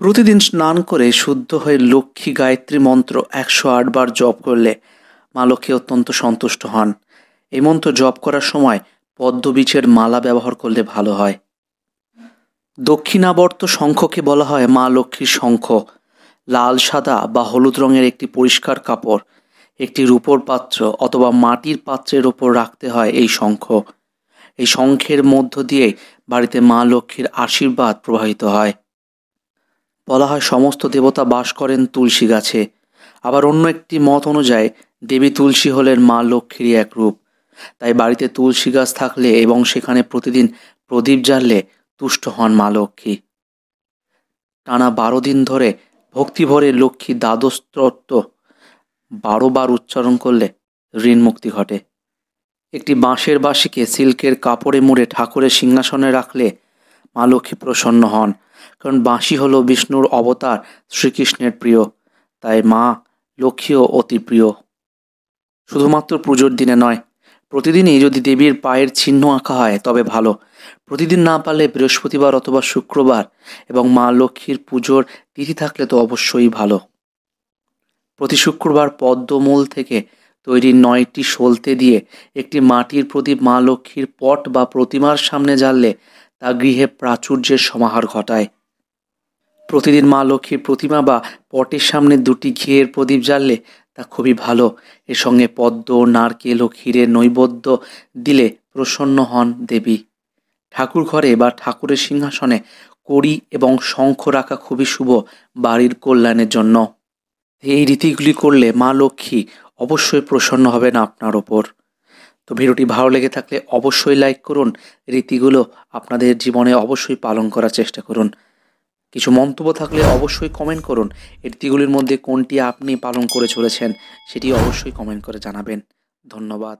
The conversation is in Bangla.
প্রতিদিন স্নান করে শুদ্ধ হয়ে লক্ষ্মী গায়ত্রী মন্ত্র একশো আটবার জপ করলে মা লক্ষ্মী অত্যন্ত সন্তুষ্ট হন এই মন্ত্র জপ করার সময় পদ্মবীচের মালা ব্যবহার করলে ভালো হয় দক্ষিণাবর্ত শঙ্খকে বলা হয় মা লক্ষ্মীর শঙ্খ লাল সাদা বা হলুদ রঙের একটি পরিষ্কার কাপড় একটি রূপোর পাত্র অথবা মাটির পাত্রের ওপর রাখতে হয় এই শঙ্খ এই শঙ্খের মধ্য দিয়ে বাড়িতে মা লক্ষ্মীর আশীর্বাদ প্রবাহিত হয় বলা হয় সমস্ত দেবতা বাস করেন তুলসী গাছে আবার অন্য একটি মত অনুযায়ী দেবী তুলসী হলেন মা লক্ষ্মীরই এক রূপ তাই বাড়িতে তুলসী গাছ থাকলে এবং সেখানে প্রতিদিন প্রদীপ জ্বাললে তুষ্ট হন মা লক্ষ্মী টানা বারো দিন ধরে ভক্তিভরে লক্ষ্মী দ্বাদশত্ব বারো বার উচ্চারণ করলে ঋণ মুক্তি ঘটে একটি বাঁশের বাঁশিকে সিল্কের কাপড়ে মুড়ে ঠাকুরের সিংহাসনে রাখলে মা লক্ষ্মী প্রসন্ন হন কারণ বাঁশি হলো বিষ্ণুর অবতার শ্রীকৃষ্ণের প্রিয় তাই মা লক্ষ্মীও অতি প্রিয় শুধুমাত্র পুজোর দিনে নয় প্রতিদিনই যদি দেবীর পায়ের চিহ্ন আঁকা হয় তবে ভালো প্রতিদিন না পারলে বৃহস্পতিবার অথবা শুক্রবার এবং মা লক্ষ্মীর পুজোর তিথি থাকলে তো অবশ্যই ভালো প্রতি শুক্রবার পদ্মমূল থেকে তৈরি নয়টি সলতে দিয়ে একটি মাটির প্রদীপ মা লক্ষ্মীর পট বা প্রতিমার সামনে জ্বাললে তা গৃহে প্রাচুর্যের সমাহার ঘটায় প্রতিদিন মা লক্ষ্মীর প্রতিমা বা পটের সামনে দুটি ঘিয়ের প্রদীপ জ্বাললে তা খুবই ভালো এর সঙ্গে পদ্ম নারকেল ও ক্ষীরের নৈবদ্য দিলে প্রসন্ন হন দেবী ঠাকুর ঘরে বা ঠাকুরের সিংহাসনে কড়ি এবং শঙ্খ রাখা খুবই শুভ বাড়ির কল্যাণের জন্য এই রীতিগুলি করলে মা লক্ষ্মী অবশ্যই প্রসন্ন হবেন আপনার ওপর তো ভিডিওটি ভালো লেগে থাকলে অবশ্যই লাইক করুন রীতিগুলো আপনাদের জীবনে অবশ্যই পালন করার চেষ্টা করুন কিছু মন্তব্য থাকলে অবশ্যই কমেন্ট করুন রীতিগুলির মধ্যে কোনটি আপনি পালন করে চলেছেন সেটি অবশ্যই কমেন্ট করে জানাবেন ধন্যবাদ